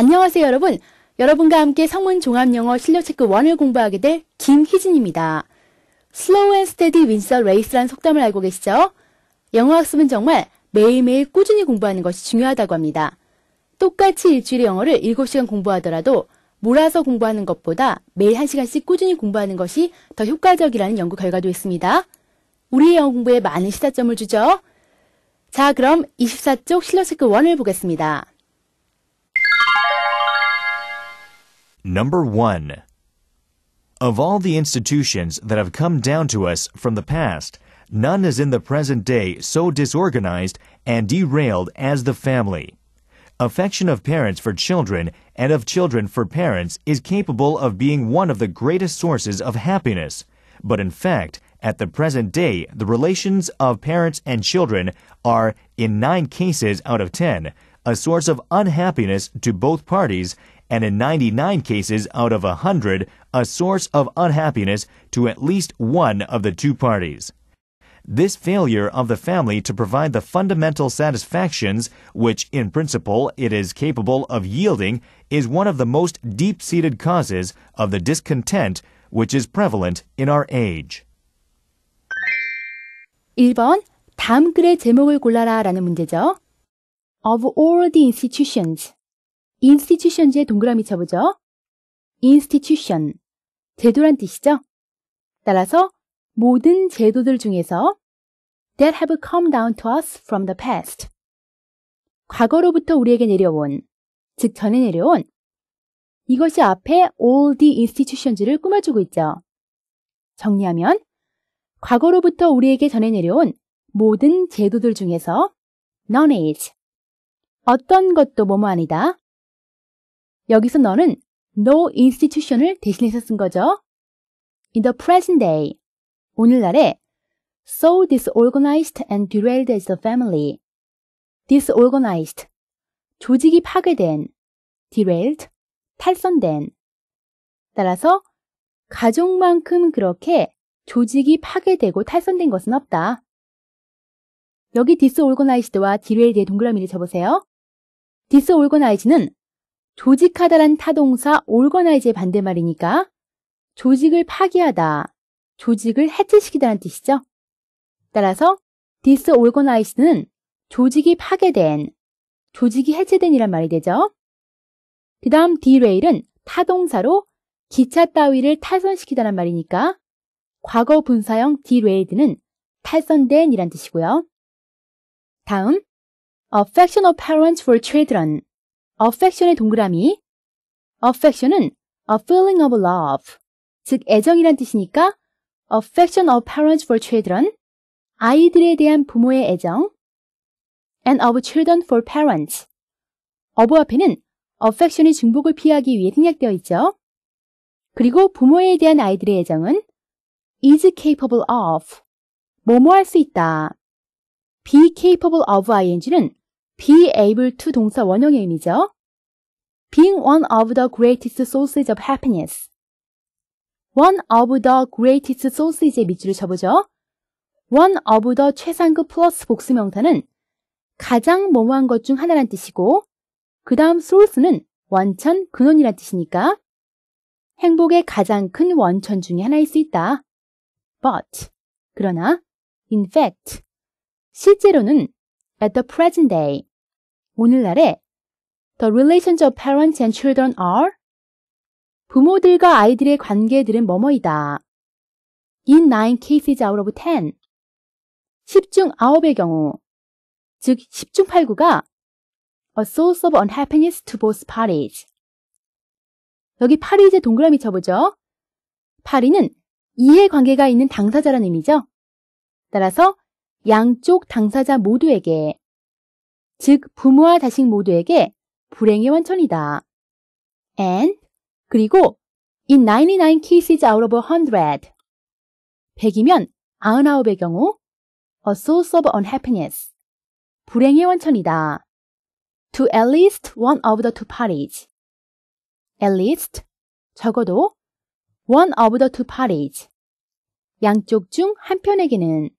안녕하세요, 여러분. 여러분과 함께 성문 종합영어 실력체크 1을 공부하게 될 김희진입니다. 슬로우 앤 스테디 윈서 레이스란 속담을 알고 계시죠? 영어 학습은 정말 매일매일 꾸준히 공부하는 것이 중요하다고 합니다. 똑같이 일주일에 영어를 7시간 공부하더라도 몰아서 공부하는 것보다 매일 1시간씩 꾸준히 공부하는 것이 더 효과적이라는 연구 결과도 있습니다. 우리의 영어 공부에 많은 시사점을 주죠. 자, 그럼 24쪽 실력체크 1을 보겠습니다. Number 1. Of all the institutions that have come down to us from the past, none is in the present day so disorganized and derailed as the family. Affection of parents for children and of children for parents is capable of being one of the greatest sources of happiness, but in fact, at the present day, the relations of parents and children are, in nine cases out of ten, a source of unhappiness to both parties and in 99 cases out of 100, a source of unhappiness to at least one of the two parties. This failure of the family to provide the fundamental satisfactions which, in principle, it is capable of yielding is one of the most deep seated causes of the discontent which is prevalent in our age. 1번 다음 글의 제목을 골라라 라는 문제죠. Of all the institutions institution 뒤에 동그라미 쳐보죠. institution. 제도란 뜻이죠. 따라서 모든 제도들 중에서 that have come down to us from the past. 과거로부터 우리에게 내려온, 즉 전에 내려온 이것이 앞에 all the institutions를 꾸며주고 있죠. 정리하면 과거로부터 우리에게 전해 내려온 모든 제도들 중에서 n o n l e d g e 어떤 것도 뭐뭐 아니다. 여기서 너는 no institution을 대신해서 쓴 거죠. In the present day, 오늘날에 so disorganized and derailed is the family. disorganized, 조직이 파괴된, derailed, 탈선된. 따라서 가족만큼 그렇게 조직이 파괴되고 탈선된 것은 없다. 여기 disorganized와 derailed의 동그라미를 쳐보세요. disorganized는 조직하다란 타동사 올 r g 이즈의 반대말이니까 조직을 파괴하다, 조직을 해체시키다는 뜻이죠. 따라서 disorganized는 조직이 파괴된, 조직이 해체된이란 말이 되죠. 그 다음 derail은 타동사로 기차 따위를 탈선시키다란 말이니까 과거 분사형 derailed는 탈선된 이란 뜻이고요. 다음, affection of parents for children affection의 동그라미. affection은 a feeling of love, 즉 애정이란 뜻이니까 affection of parents for children, 아이들에 대한 부모의 애정, and of children for parents. of 앞에는 affection의 중복을 피하기 위해 생략되어 있죠. 그리고 부모에 대한 아이들의 애정은 is capable of, 뭐뭐 할 수 있다. be capable of ing는 be able to 동사 원형의 의미죠. being one of the greatest sources of happiness. one of the greatest sources의 밑줄을 쳐보죠. one of the 최상급 플러스 복수명사는 가장 뭐뭐한 것 중 하나란 뜻이고 그 다음 source는 원천, 근원이란 뜻이니까 행복의 가장 큰 원천 중의 하나일 수 있다. but, 그러나, in fact, 실제로는 at the present day, 오늘날에 The relations of parents and children are 부모들과 아이들의 관계들은 뭐뭐이다. In 9 cases out of 10 10중 9의 경우 즉 10중 8구가 a source of unhappiness to both parties 여기 파리즈 동그라미 쳐보죠. 파리는 이해관계가 있는 당사자라는 의미죠. 따라서 양쪽 당사자 모두에게 즉 부모와 자식 모두에게 불행의 원천이다. and 그리고 in 99 cases out of 100 100이면 99의 경우 a source of unhappiness 불행의 원천이다. to at least one of the two parties at least 적어도 one of the two parties 양쪽 중 한편에게는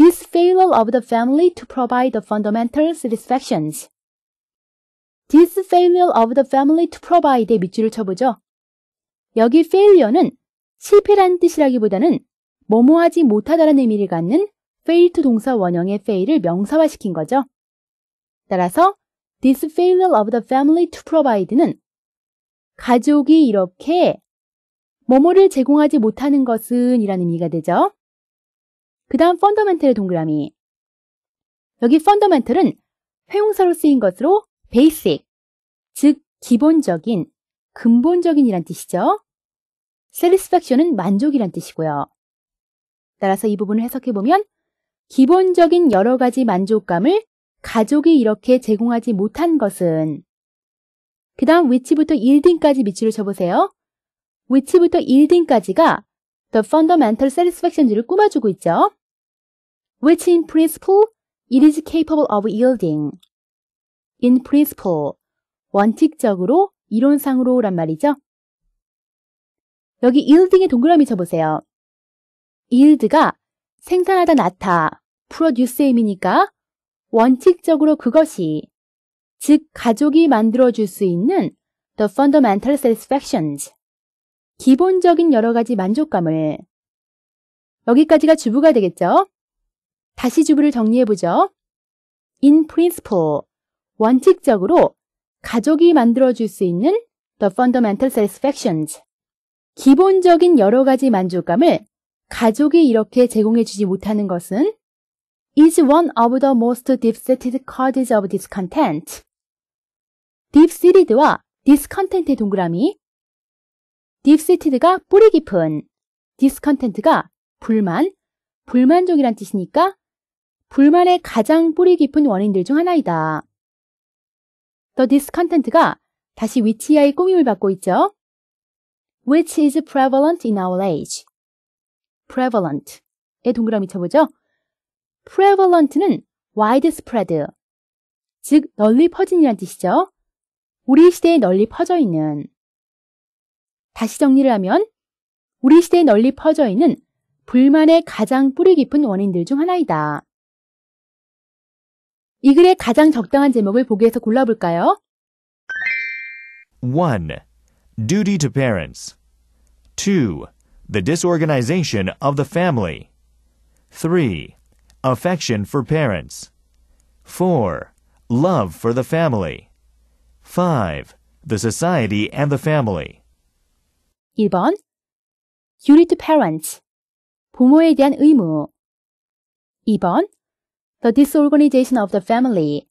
This failure of the family to provide the fundamental satisfactions. This failure of the family to provide의 밑줄을 쳐보죠. 여기 failure는 실패란 뜻이라기보다는 뭐뭐하지 못하다는 의미를 갖는 fail to 동사 원형의 fail을 명사화시킨 거죠. 따라서 this failure of the family to provide는 가족이 이렇게 뭐뭐를 제공하지 못하는 것은 이라는 의미가 되죠. 그 다음 펀더멘털의 동그라미. 여기 펀더멘털은 회용사로 쓰인 것으로 basic, 즉 기본적인, 근본적인이란 뜻이죠. satisfaction은 만족이란 뜻이고요. 따라서 이 부분을 해석해보면 기본적인 여러 가지 만족감을 가족이 이렇게 제공하지 못한 것은 그 다음 위치부터 일딩까지 밑줄을 쳐보세요. 위치부터 일딩까지가 The Fundamental Satisfaction지를 꾸며주고 있죠. which in principle it is capable of yielding. in principle, 원칙적으로, 이론상으로란 말이죠. 여기 yielding에 동그라미 쳐보세요. yield가 생산하다 나타, produce 의미니까 원칙적으로 그것이, 즉 가족이 만들어줄 수 있는 the fundamental satisfactions, 기본적인 여러 가지 만족감을 여기까지가 주부가 되겠죠? 다시 주부를 정리해보죠. In principle, 원칙적으로 가족이 만들어줄 수 있는 the fundamental satisfactions, 기본적인 여러 가지 만족감을 가족이 이렇게 제공해주지 못하는 것은 is one of the most deep-seated causes of discontent. deep-seated와 discontent의 동그라미 deep-seated가 뿌리 깊은, discontent가 불만, 불만족이란 뜻이니까 불만의 가장 뿌리 깊은 원인들 중 하나이다. 더 디스컨텐트가 다시 위치아의 꾸밈을 받고 있죠. Which is prevalent in our age. p r e v a l e n t 의 동그라미 쳐보죠. prevalent는 widespread, 즉 널리 퍼진이란 뜻이죠. 우리 시대에 널리 퍼져 있는. 다시 정리를 하면 우리 시대에 널리 퍼져 있는 불만의 가장 뿌리 깊은 원인들 중 하나이다. 이 글의 가장 적당한 제목을 보기에서 골라볼까요? 1. Duty to parents. 2. The disorganization of the family. 3. Affection for parents. 4. Love for the family. 5. The society and the family. 1번 Duty to parents. 부모에 대한 의무. 2번 The disorganization of the family.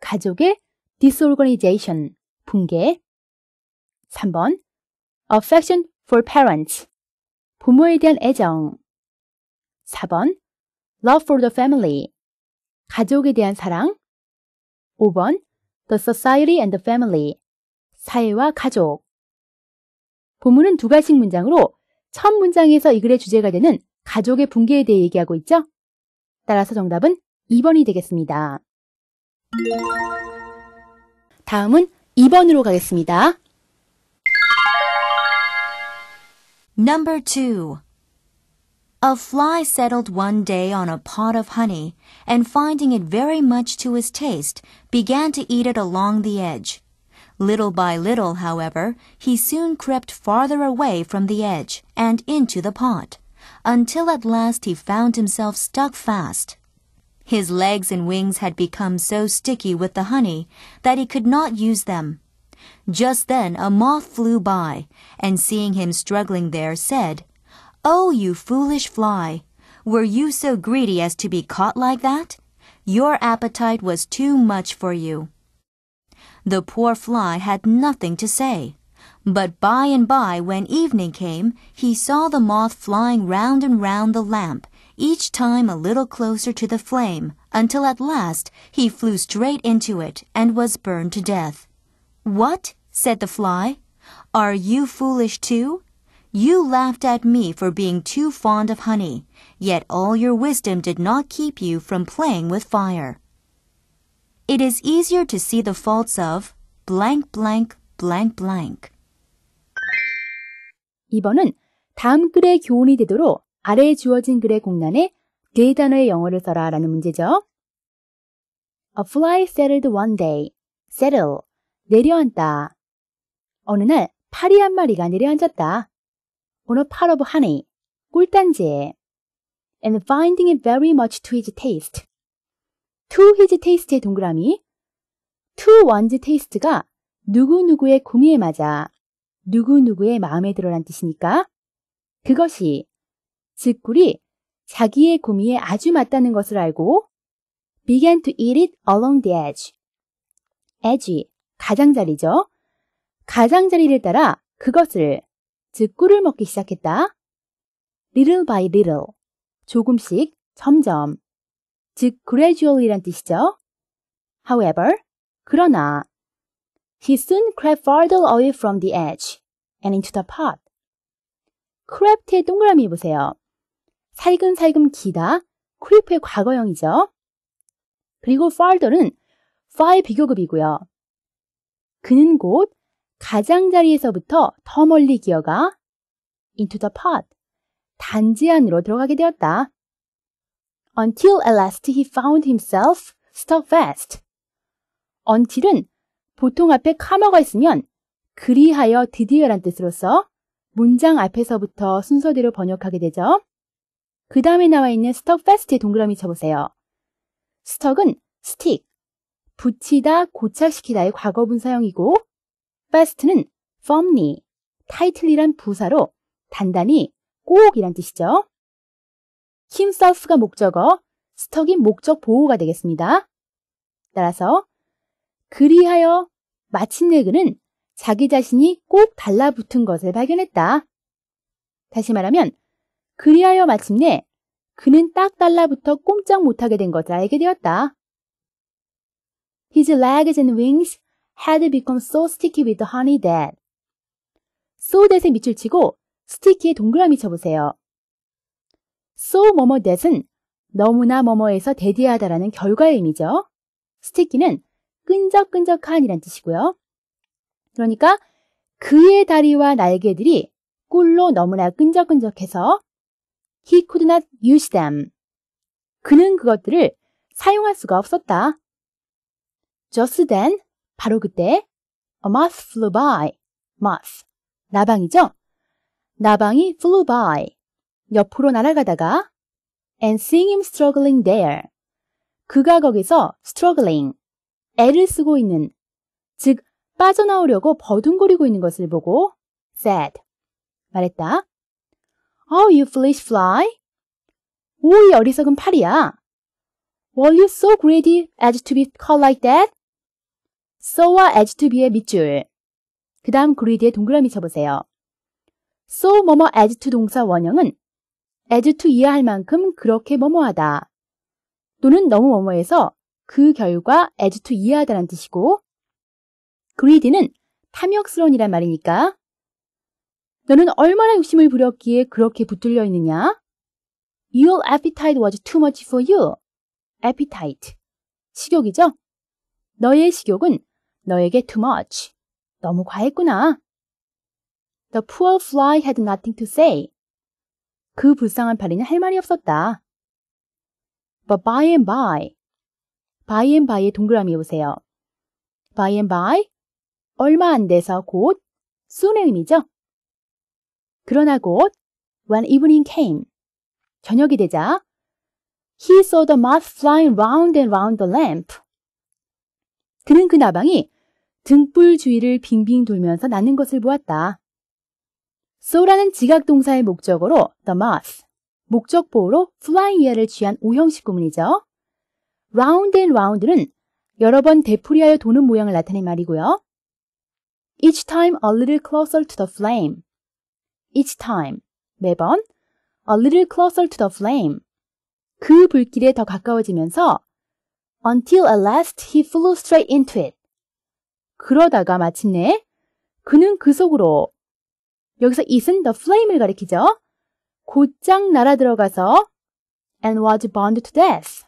가족의 disorganization. 붕괴. 3번. Affection for parents. 부모에 대한 애정. 4번. Love for the family. 가족에 대한 사랑. 5번. The society and the family. 사회와 가족. 본문은 두 가지 문장으로 첫 문장에서 이 글의 주제가 되는 가족의 붕괴에 대해 얘기하고 있죠? 따라서 정답은 2번이 되겠습니다. 다음은 2번으로 가겠습니다. Number 2. A fly settled one day on a pot of honey, and finding it very much to his taste, began to eat it along the edge. Little by little, however, he soon crept farther away from the edge and into the pot, until at last he found himself stuck fast. His legs and wings had become so sticky with the honey that he could not use them. Just then a moth flew by, and seeing him struggling there, said, Oh, you foolish fly! Were you so greedy as to be caught like that? Your appetite was too much for you. The poor fly had nothing to say. But by and by, when evening came, he saw the moth flying round and round the lamp, each time a little closer to the flame, until at last he flew straight into it and was burned to death. What? said the fly. Are you foolish too? You laughed at me for being too fond of honey, yet all your wisdom did not keep you from playing with fire. It is easier to see the faults of blank blank blank blank. 이번은 다음 글의 교훈이 되도록 아래에 주어진 글의 공란에 대단어의 영어를 써라 라는 문제죠. A fly settled one day. settle. 내려앉다. 어느 날 파리 한 마리가 내려앉았다. On a pot of honey. 꿀단지에. And finding it very much to his taste. to his taste의 동그라미. to one's taste가 누구누구의 구미에 맞아 누구누구의 마음에 들어란 뜻이니까 그것이 즉꿀이 자기의 고미에 아주 맞다는 것을 알고 began to eat it along the edge. edge, 가장자리죠. 가장자리를 따라 그것을, 즉 꿀을 먹기 시작했다. little by little, 조금씩, 점점, 즉 gradually란 뜻이죠. However, 그러나, he soon crept further away from the edge and into the pot. crept의 동그라미 보세요. 살금살금 기다, c 리프의 과거형이죠. 그리고 f u r t e r 는 f a 의 비교급이고요. 그는 곧 가장자리에서부터 더 멀리 기어가 into the pot, 단지 안으로 들어가게 되었다. Until at last he found himself stuck fast. until은 보통 앞에 카마가 있으면 그리하여 드디어란 뜻으로서 문장 앞에서부터 순서대로 번역하게 되죠. 그 다음에 나와 있는 스톡 패스트에 동그라미 쳐보세요. 스톡은 스틱, 붙이다, 고착시키다의 과거분사형이고 패스트는 firmly, tightly란 부사로 단단히, 꼭이란 뜻이죠. h i 스가 목적어, 스톡이 목적 보호가 되겠습니다. 따라서 그리하여 마침내 그는 자기 자신이 꼭 달라붙은 것을 발견했다. 다시 말하면 그리하여 마침내 그는 딱 달라붙어 꼼짝 못하게 된 여자에게 되었다. His legs and wings had become so sticky with honey that so that에 밑줄 치고 스티키에 동그라미 쳐보세요. so 뭐뭐 that은 너무나 뭐뭐에서 대디하다라는 결과의 의미죠. 스티키는 끈적끈적한이란 뜻이고요. 그러니까 그의 다리와 날개들이 꿀로 너무나 끈적끈적해서 He could not use them. 그는 그것들을 사용할 수가 없었다. Just then, 바로 그때, a moth flew by. moth, 나방이죠? 나방이 flew by. 옆으로 날아가다가 and seeing him struggling there. 그가 거기서 struggling, 애를 쓰고 있는, 즉 빠져나오려고 버둥거리고 있는 것을 보고 said, 말했다. Oh, you foolish fly. 오, 이 어리석은 파리야. Were you so greedy as to be called like that? so와 as to be의 밑줄. 그 다음 greedy에 동그라미 쳐보세요. so 뭐뭐 as to 동사 원형은 as to 이해할 만큼 그렇게 뭐뭐하다. 또는 너무 뭐뭐해서 그 결과 as to 이해하다란 뜻이고 greedy는 탐욕스러운이란 말이니까 너는 얼마나 욕심을 부렸기에 그렇게 붙들려 있느냐? Your appetite was too much for you. appetite. 식욕이죠? 너의 식욕은 너에게 too much. 너무 과했구나. The poor fly had nothing to say. 그 불쌍한 파리는 할 말이 없었다. But by and by. by and by의 동그라미 보세요. by and by. 얼마 안 돼서 곧. soon의 의미죠? 그러나 곧 when evening came 저녁이 되자 he saw the moth flying round and round the lamp. 그는 그 나방이 등불 주위를 빙빙 돌면서 나는 것을 보았다. so라는 지각 동사의 목적으로 the moth 목적 보호로 flying를 취한 오형식 구문이죠. round and round는 여러 번 되풀이하여 도는 모양을 나타낸 말이고요. each time a little closer to the flame each time 매번 a little closer to the flame 그 불길에 더 가까워지면서 until at last he flew straight into it 그러다가 마침내 그는 그 속으로 여기서 it은 the flame을 가리키죠. 곧장 날아 들어가서 and was burned to death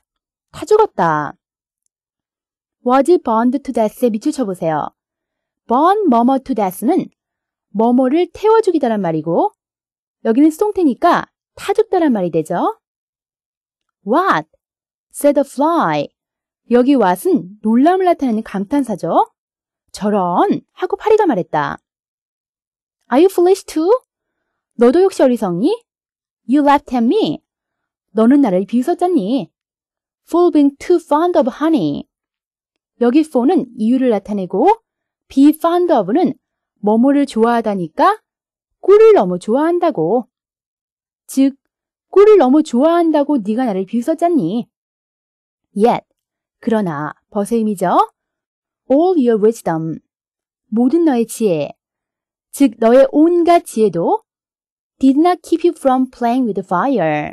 다 죽었다. was burned to death에 밑줄 쳐보세요. burn m 뭐뭐 to death는 뭐뭐를 태워주기다란 말이고 여기는 수동태니까 타줬다란 말이 되죠. What? said the fly. 여기 what은 놀람을 나타내는 감탄사죠. 저런 하고 파리가 말했다. Are you foolish too? 너도 역시 어리석니? You laughed at me. 너는 나를 비웃었잖니. For being too fond of honey. 여기 for는 이유를 나타내고 be fond of는 뭐뭐를 좋아하다니까 꿀을 너무 좋아한다고. 즉, 꿀을 너무 좋아한다고 네가 나를 비웃었잖니. Yet, 그러나 버의 힘이죠. All your wisdom, 모든 너의 지혜, 즉 너의 온갖 지혜도 did not keep you from playing with fire.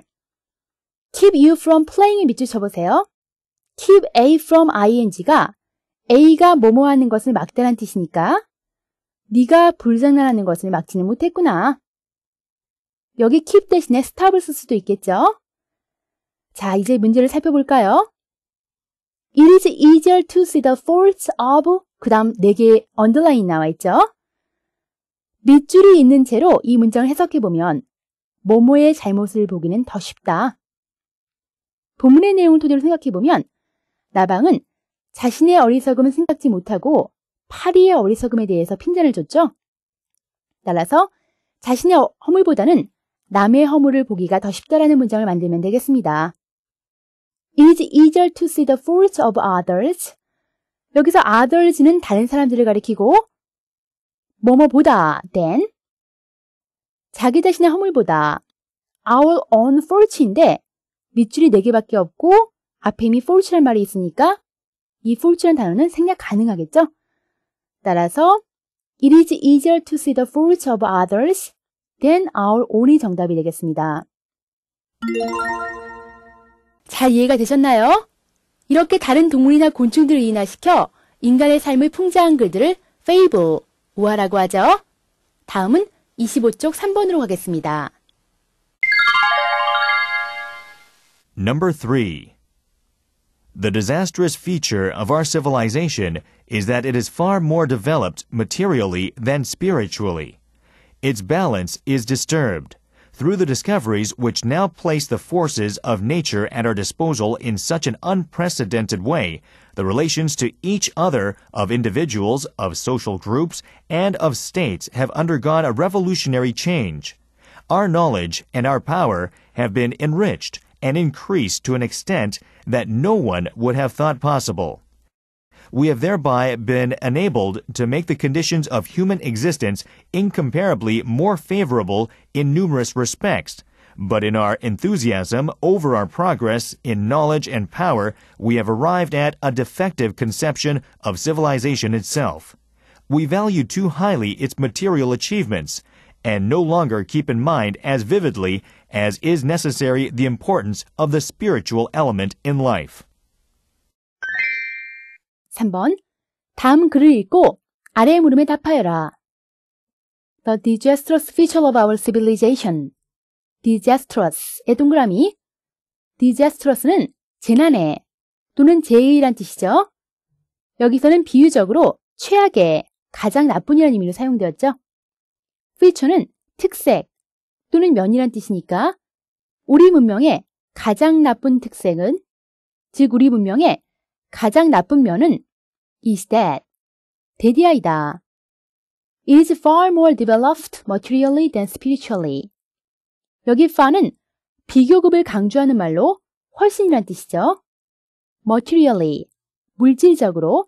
keep you from playing에 밑줄 쳐보세요. keep A from ing가 A가 뭐뭐 하는 것을 막대란 뜻이니까 네가 불장난하는 것을 막지는 못했구나. 여기 keep 대신에 stop을 쓸 수도 있겠죠? 자, 이제 문제를 살펴볼까요? It is easier to see the faults of 그 다음 4개의 언더라인 나와 있죠? 밑줄이 있는 채로 이 문장을 해석해보면 모모의 잘못을 보기는 더 쉽다. 본문의 내용을 토대로 생각해보면 나방은 자신의 어리석음을 생각지 못하고 파리의 어리석음에 대해서 핀잔을 줬죠. 따라서 자신의 어, 허물보다는 남의 허물을 보기가 더 쉽다라는 문장을 만들면 되겠습니다. It is easier to see the faults of others. 여기서 others는 다른 사람들을 가리키고 뭐뭐보다 than 자기 자신의 허물보다 our own fault인데 밑줄이 4개밖에 없고 앞에 이미 fault란 말이 있으니까 이 fault란 단어는 생략 가능하겠죠? 따라서 It is easier to see the faults of others than our own이 정답이 되겠습니다. 잘 이해가 되셨나요? 이렇게 다른 동물이나 곤충들을 인화시켜 인간의 삶을 풍자한 글들을 fable, 우화라고 하죠. 다음은 25쪽 3번으로 가겠습니다. Number 3. The disastrous feature of our civilization is that it is far more developed materially than spiritually. Its balance is disturbed through the discoveries which now place the forces of nature at our disposal in such an unprecedented way, the relations to each other of individuals, of social groups, and of states have undergone a revolutionary change. Our knowledge and our power have been enriched and increased to an extent that no one would have thought possible we have thereby been enabled to make the conditions of human existence incomparably more favorable in numerous respects. But in our enthusiasm over our progress in knowledge and power, we have arrived at a defective conception of civilization itself. We value too highly its material achievements, and no longer keep in mind as vividly as is necessary the importance of the spiritual element in life. 3번. 다음 글을 읽고 아래의 물음에 답하여라. The disastrous feature of our civilization. disastrous의 동그라미. disastrous는 재난의 또는 재의란 뜻이죠. 여기서는 비유적으로 최악의 가장 나쁜이라는 의미로 사용되었죠. feature는 특색 또는 면이란 뜻이니까 우리 문명의 가장 나쁜 특색은 즉 우리 문명의 가장 나쁜 면은 is that 데디아이다. It is far more developed materially than spiritually. 여기 far는 비교급을 강조하는 말로 훨씬이란 뜻이죠. materially, 물질적으로,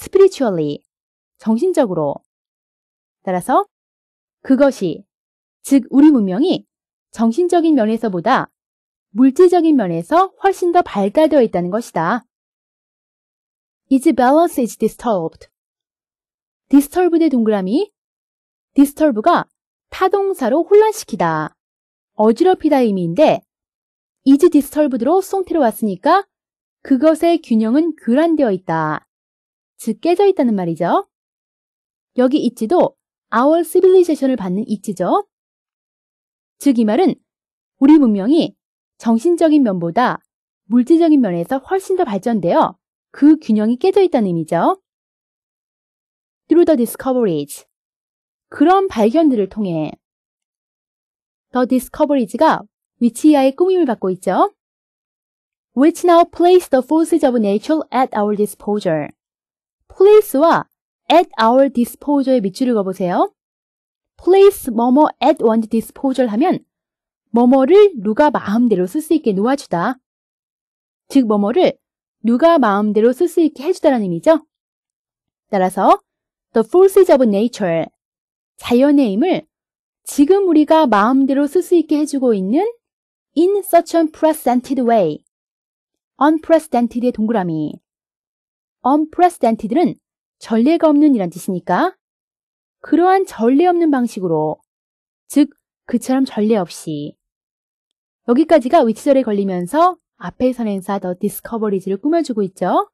spiritually, 정신적으로. 따라서 그것이, 즉 우리 문명이 정신적인 면에서보다 물질적인 면에서 훨씬 더 발달되어 있다는 것이다. Its balance is disturbed. disturbed의 동그라미 disturb가 타동사로 혼란시키다, 어지럽히다의 의미인데 is disturbed로 쏭태로 왔으니까 그것의 균형은 교란되어 있다, 즉 깨져 있다는 말이죠. 여기 있지도 our civilization을 받는 있지죠. 즉 이 말은 우리 문명이 정신적인 면보다 물질적인 면에서 훨씬 더 발전되어 그 균형이 깨져 있다는 의미죠. Through the discoveries. 그런 발견들을 통해 The discoveries가 위치이하의 꾸밈을 받고 있죠. Which now place the forces of nature at our disposal. place와 at our disposal의 밑줄을 그어보세요. place 뭐뭐 at one's disposal 하면 뭐뭐를 누가 마음대로 쓸 수 있게 놓아주다. 즉 뭐뭐를 누가 마음대로 쓸 수 있게 해주다라는 의미죠. 따라서 the forces of nature, 자연의 힘을 지금 우리가 마음대로 쓸 수 있게 해주고 있는 in such an unprecedented way, unprecedented의 동그라미, unprecedented는 전례가 없는 이란 뜻이니까 그러한 전례 없는 방식으로 즉 그처럼 전례 없이 여기까지가 위치절에 걸리면서 앞에 선 행사 The d 더디스커버 e 즈를 꾸며주고 있죠.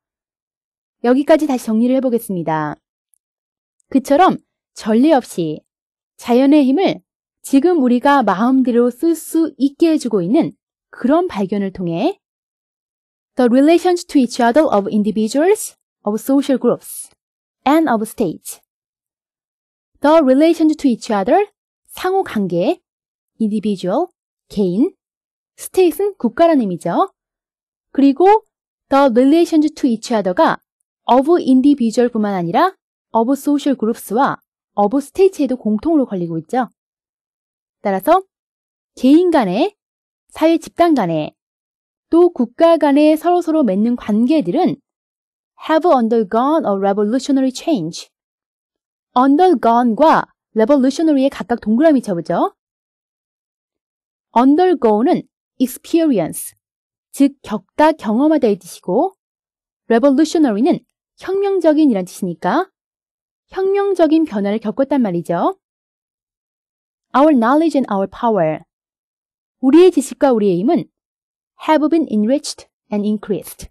여기까지 다시 정리를 해보겠습니다. 그처럼 전례 없이 자연의 힘을 지금 우리가 마음대로 쓸 수 있게 해주고 있는 그런 발견을 통해 The relations to each other of individuals, of social groups, and of states. The relations to each other, 상호 관계, individual, 개인, state은 국가란 의미죠. 그리고 the relations to each other가 of individual뿐만 아니라 of social groups와 of states에도 공통으로 걸리고 있죠. 따라서 개인 간의, 사회 집단 간의, 또 국가 간의 서로서로 맺는 관계들은 have undergone a revolutionary change. undergone과 revolutionary에 각각 동그라미 쳐보죠. undergo는 experience, 즉 겪다 경험하다의 뜻이고 revolutionary는 혁명적인 이란 뜻이니까 혁명적인 변화를 겪었단 말이죠. Our knowledge and our power. 우리의 지식과 우리의 힘은 have been enriched and increased.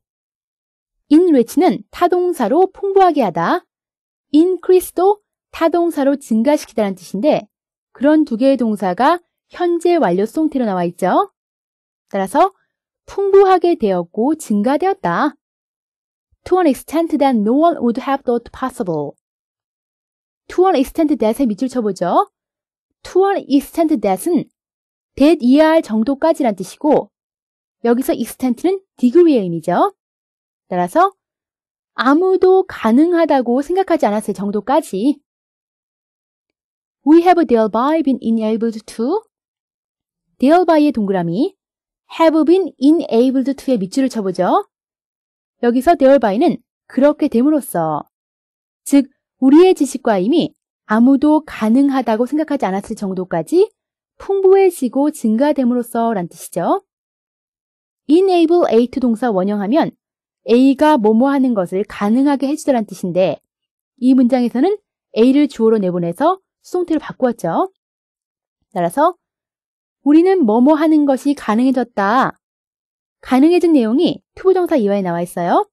enrich는 타동사로 풍부하게 하다, increase도 타동사로 증가시키다는 뜻인데 그런 두 개의 동사가 현재 완료송태로 나와 있죠. 따라서 풍부하게 되었고 증가되었다. To an extent that no one would have thought possible. To an extent that에 밑줄 쳐보죠. To an extent that은 that 이하할 정도까지란 뜻이고 여기서 extent는 degree의 의미죠. 따라서 아무도 가능하다고 생각하지 않았을 정도까지 We have thereby been enabled to thereby 의 동그라미 have been enabled to의 밑줄을 쳐보죠. 여기서 t h e r b y 는 그렇게 됨으로써 즉 우리의 지식과 이미 아무도 가능하다고 생각하지 않았을 정도까지 풍부해지고 증가됨으로써 란 뜻이죠. enable a to 동사 원형하면 a가 뭐뭐 하는 것을 가능하게 해주더란 뜻인데 이 문장에서는 a를 주어로 내보내서 수동태를 바꾸었죠. 따라서 우리는 뭐뭐 하는 것이 가능해졌다. 가능해진 내용이 투부정사 이하에 나와 있어요.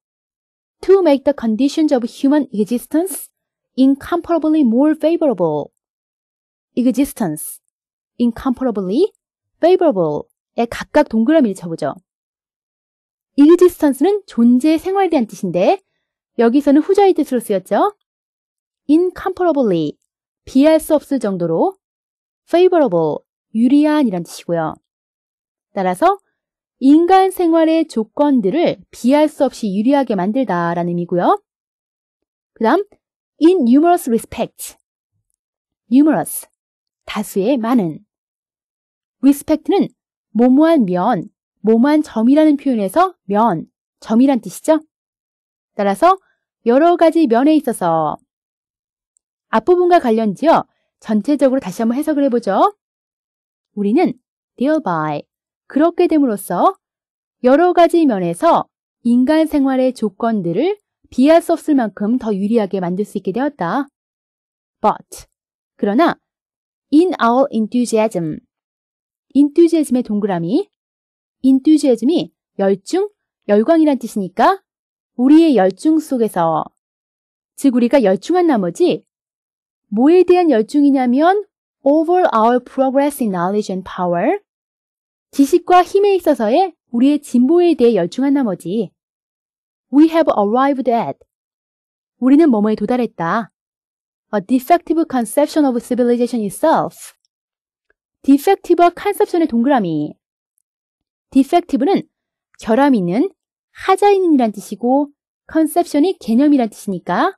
To make the conditions of human existence incomparably more favorable. existence, incomparably, favorable에 각각 동그라미를 쳐보죠. existence는 존재 생활에 대한 뜻인데 여기서는 후자의 뜻으로 쓰였죠. incomparably, 비할 수 없을 정도로 favorable, 유리한 이란 뜻이고요. 따라서 인간 생활의 조건들을 비할 수 없이 유리하게 만들다라는 의미고요. 그 다음, in numerous respects. numerous, 다수의 많은. respect는 모모한 면, 모모한 점이라는 표현에서 면, 점이란 뜻이죠. 따라서 여러 가지 면에 있어서 앞부분과 관련지어 전체적으로 다시 한번 해석을 해보죠. 우리는 thereby 그렇게 됨으로써 여러 가지 면에서 인간 생활의 조건들을 비할 수 없을 만큼 더 유리하게 만들 수 있게 되었다. But 그러나 in our enthusiasm enthusiasm의 동그라미 enthusiasm이 열중, 열광이란 뜻이니까 우리의 열중 속에서 즉 우리가 열중한 나머지 뭐에 대한 열중이냐면 over our progress in knowledge and power. 지식과 힘에 있어서의 우리의 진보에 대해 열중한 나머지 we have arrived at 우리는 뭐뭐에 도달했다. a defective conception of civilization itself. defective conception의 동그라미. defective는 결함 있는, 하자 있는이란 뜻이고 conception이 개념이란 뜻이니까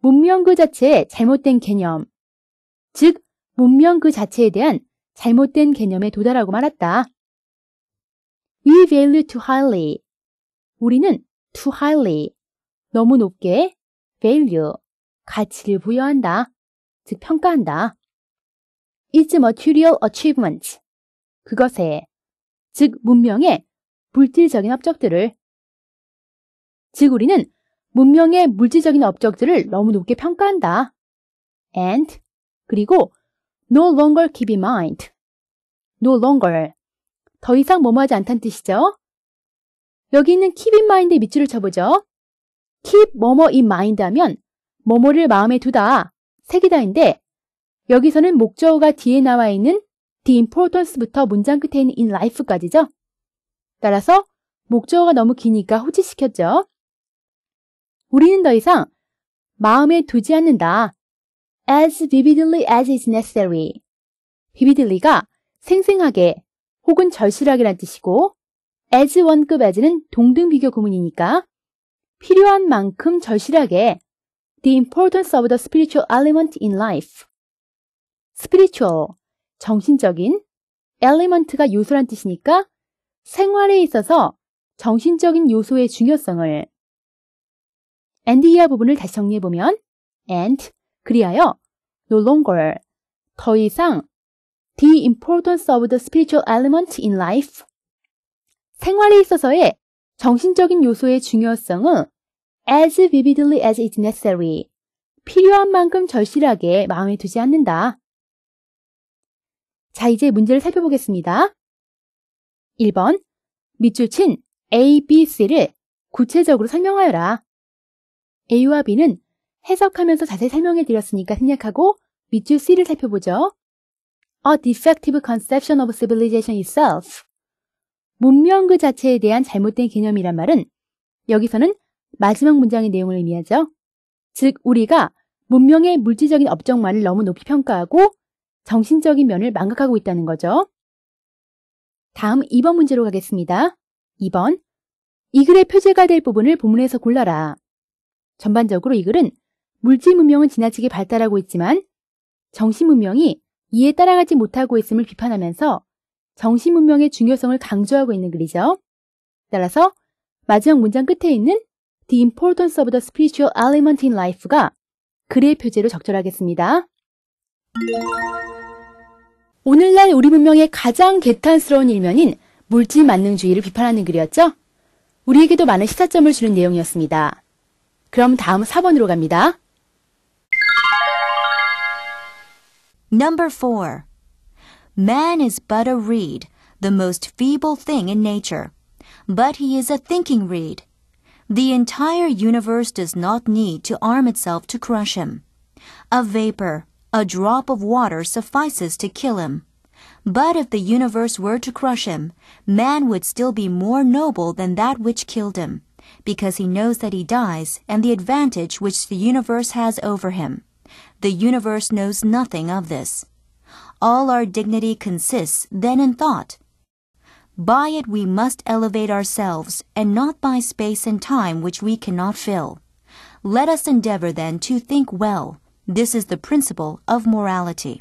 문명 그 자체의 잘못된 개념. 즉 문명 그 자체에 대한 잘못된 개념에 도달하고 말았다. We value too highly. 우리는 too highly. 너무 높게 value. 가치를 부여한다. 즉, 평가한다. Its material achievements. 그것에. 즉, 문명의 물질적인 업적들을. 즉, 우리는 문명의 물질적인 업적들을 너무 높게 평가한다. And. 그리고 no longer keep in mind. no longer. 더 이상 뭐뭐하지 않다는 뜻이죠. 여기 있는 keep in mind의 밑줄을 쳐보죠. keep 뭐뭐 in mind 하면 뭐뭐를 마음에 두다, 새기다인데 여기서는 목적어가 뒤에 나와 있는 the importance부터 문장 끝에 있는 in life까지죠. 따라서 목적어가 너무 기니까 호지시켰죠 우리는 더 이상 마음에 두지 않는다, as vividly as is necessary. vividly가 생생하게 혹은 절실하게란 뜻이고 as 원급 as는 동등 비교 구문이니까 필요한 만큼 절실하게 the importance of the spiritual element in life. spiritual, 정신적인, element가 요소란 뜻이니까 생활에 있어서 정신적인 요소의 중요성을 and 이하 부분을 다시 정리해보면 and 그리하여 no longer. 더 이상 the importance of the spiritual element in life. 생활에 있어서의 정신적인 요소의 중요성은 as vividly as is necessary. 필요한 만큼 절실하게 마음에 두지 않는다. 자, 이제 문제를 살펴보겠습니다. 1번. 밑줄 친 A, B, C를 구체적으로 설명하여라. A와 B는 해석하면서 자세히 설명해 드렸으니까 생략하고 밑줄 C를 살펴보죠. A defective conception of civilization itself. 문명 그 자체에 대한 잘못된 개념이란 말은 여기서는 마지막 문장의 내용을 의미하죠. 즉, 우리가 문명의 물질적인 업적만을 너무 높이 평가하고 정신적인 면을 망각하고 있다는 거죠. 다음 2번 문제로 가겠습니다. 2번. 이 글의 표제가 될 부분을 본문에서 골라라. 전반적으로 이 글은 물질 문명은 지나치게 발달하고 있지만 정신 문명이 이에 따라가지 못하고 있음을 비판하면서 정신 문명의 중요성을 강조하고 있는 글이죠. 따라서 마지막 문장 끝에 있는 The Importance of the Spiritual Element in Life가 글의 표제로 적절하겠습니다. 오늘날 우리 문명의 가장 개탄스러운 일면인 물질 만능주의를 비판하는 글이었죠. 우리에게도 많은 시사점을 주는 내용이었습니다. 그럼 다음 4번으로 갑니다. Number four. Man is but a reed, the most feeble thing in nature. But he is a thinking reed. The entire universe does not need to arm itself to crush him. A vapor, a drop of water suffices to kill him. But if the universe were to crush him, man would still be more noble than that which killed him because he knows that he dies and the advantage which the universe has over him. The universe knows nothing of this. All our dignity consists then in thought. By it we must elevate ourselves, and not by space and time which we cannot fill. Let us endeavor then to think well. This is the principle of morality.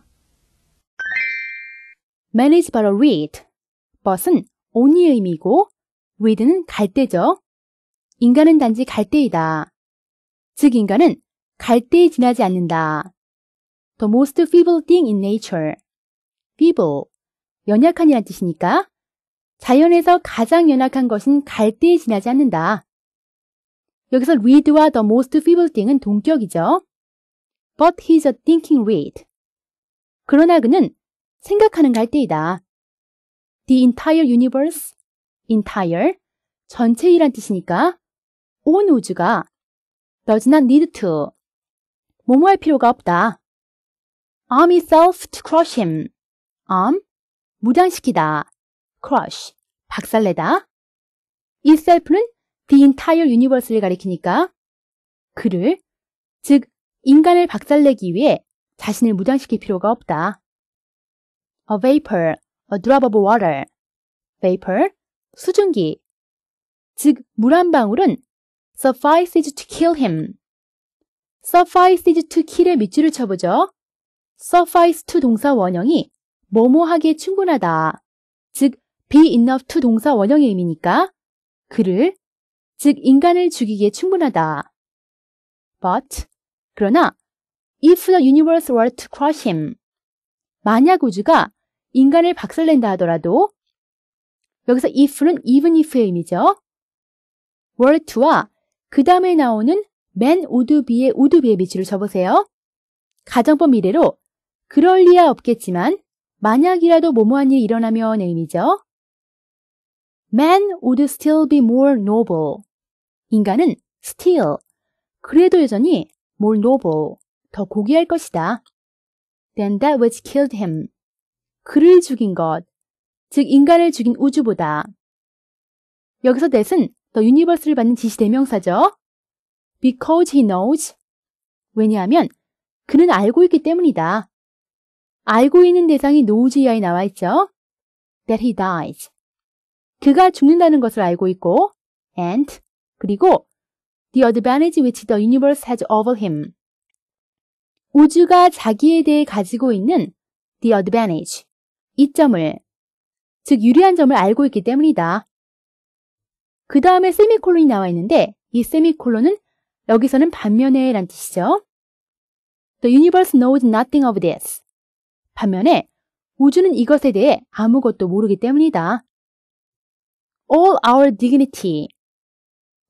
Man is but a reed. but은 on이 의미고 reed는 갈대죠. 인간은 단지 갈대이다. 즉 인간은 갈대에 지나지 않는다. The most feeble thing in nature. feeble. 연약한이란 뜻이니까 자연에서 가장 연약한 것은 갈대에 지나지 않는다. 여기서 read와 the most feeble thing은 동격이죠. But he's a thinking reed. 그러나 그는 생각하는 갈대이다. The entire universe, entire, 전체이란 뜻이니까 온 우주가 does not need to 뭐뭐할 필요가 없다. arm itself to crush him. arm 무장시키다. crush 박살내다. itself는 the entire universe를 가리키니까 그를 즉 인간을 박살내기 위해 자신을 무장시킬 필요가 없다. a vapor, a drop of water. vapor, 수증기. 즉, 물 한 방울은 suffices to kill him. suffices to kill의 밑줄을 쳐보죠. suffice to 동사 원형이 뭐뭐하기에 충분하다. 즉, be enough to 동사 원형의 의미니까 그를, 즉 인간을 죽이기에 충분하다. But, 그러나 if the universe were to crush him, 만약 우주가 인간을 박살낸다 하더라도 여기서 if는 even if의 의미죠. were to와 그 다음에 나오는 맨오드비의오드비의밑줄를 쳐보세요. 가정법 미래로 그럴 리야 없겠지만 만약이라도 뭐뭐한 일이 일어나면 의미죠. Man would still be more noble. 인간은 still, 그래도 여전히 more noble, 더 고귀할 것이다. than that which killed him. 그를 죽인 것, 즉 인간을 죽인 우주보다. 여기서 that은 The Universe를 받는 지시대명사죠. Because he knows. 왜냐하면 그는 알고 있기 때문이다. 알고 있는 대상이 knows 이하에 나와 있죠. That he dies. 그가 죽는다는 것을 알고 있고 and 그리고 the advantage which the universe has over him. 우주가 자기에 대해 가지고 있는 the advantage, 이점을, 즉 유리한 점을 알고 있기 때문이다. 그 다음에 세미콜론이 나와 있는데 이 세미콜론은 여기서는 반면에 란 뜻이죠. The universe knows nothing of this. 반면에 우주는 이것에 대해 아무것도 모르기 때문이다. All our dignity.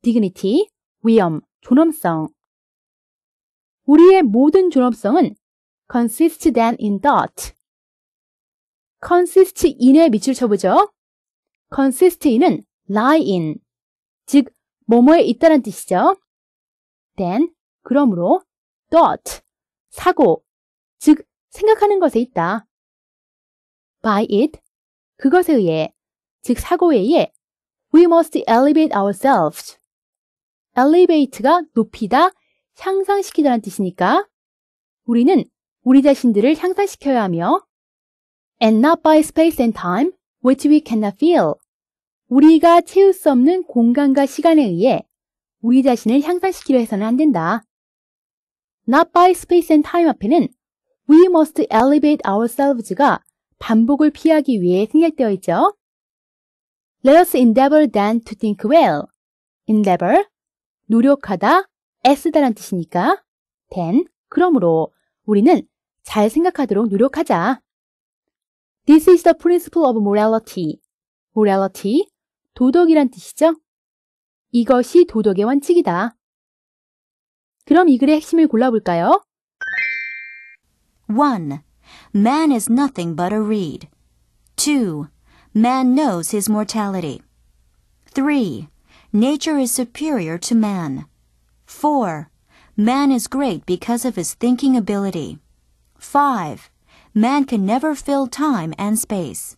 dignity, 위엄, 존엄성. 우리의 모든 존엄성은 consist then in that. consist in에 밑줄 쳐보죠. consist in은 lie in. 즉, 뭐뭐에 있다는 뜻이죠. then, 그러므로, thought, 사고, 즉, 생각하는 것에 있다. by it, 그것에 의해, 즉, 사고에 의해, we must elevate ourselves. elevate가 높이다, 향상시키다는 뜻이니까, 우리는 우리 자신들을 향상시켜야 하며, and not by space and time, which we cannot feel. 우리가 채울 수 없는 공간과 시간에 의해 우리 자신을 향상시키려 해서는 안 된다. Not by space and time 앞에는 We must elevate ourselves가 반복을 피하기 위해 생략되어 있죠. Let us endeavor then to think well. endeavor, 노력하다, 애쓰다란 뜻이니까. then, 그러므로 우리는 잘 생각하도록 노력하자. This is the principle of morality. morality, 도덕이란 뜻이죠? 이것이 도덕의 원칙이다. 그럼 이 글의 핵심을 골라볼까요? 1. Man is nothing but a reed. 2. Man knows his mortality. 3. Nature is superior to man. 4. Man is great because of his thinking ability. 5. Man can never fill time and space.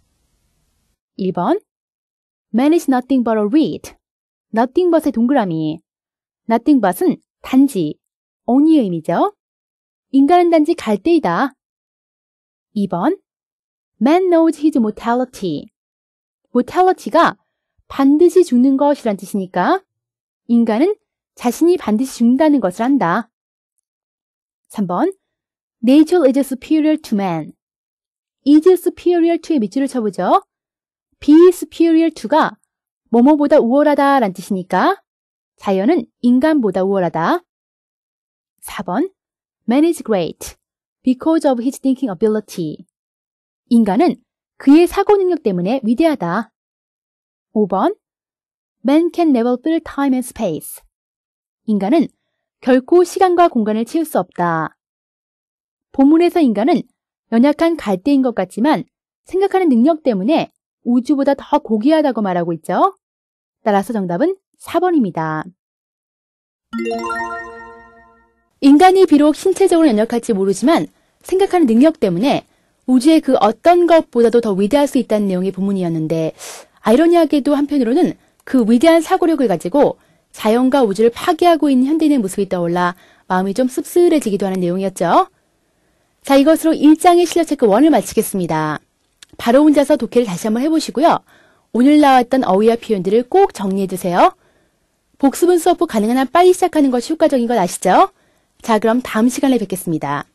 1번 Man is nothing but a reed. nothing but의 동그라미. nothing but은 단지, only 의미죠. 인간은 단지 갈대이다. 2번 Man knows his mortality. mortality가 반드시 죽는 것이란 뜻이니까 인간은 자신이 반드시 죽는다는 것을 안다. 3번 Nature is superior to man. is superior to의 밑줄을 쳐보죠. be superior to가 뭐뭐보다 우월하다 란 뜻이니까 자연은 인간보다 우월하다. 4번 Man is great because of his thinking ability. 인간은 그의 사고 능력 때문에 위대하다. 5번 Man can never fill time and space. 인간은 결코 시간과 공간을 채울 수 없다. 본문에서 인간은 연약한 갈대인 것 같지만 생각하는 능력 때문에 우주보다 더 고귀하다고 말하고 있죠. 따라서 정답은 4번입니다. 인간이 비록 신체적으로 연약할지 모르지만 생각하는 능력 때문에 우주의 그 어떤 것보다도 더 위대할 수 있다는 내용의 본문이었는데 아이러니하게도 한편으로는 그 위대한 사고력을 가지고 자연과 우주를 파괴하고 있는 현대인의 모습이 떠올라 마음이 좀 씁쓸해지기도 하는 내용이었죠. 자, 이것으로 1장의 실력 체크 1을 마치겠습니다. 바로 혼자서 독해를 다시 한번 해보시고요. 오늘 나왔던 어휘와 표현들을 꼭 정리해두세요. 복습은 수업 후 가능한 한 빨리 시작하는 것이 효과적인 건 아시죠? 자, 그럼 다음 시간에 뵙겠습니다.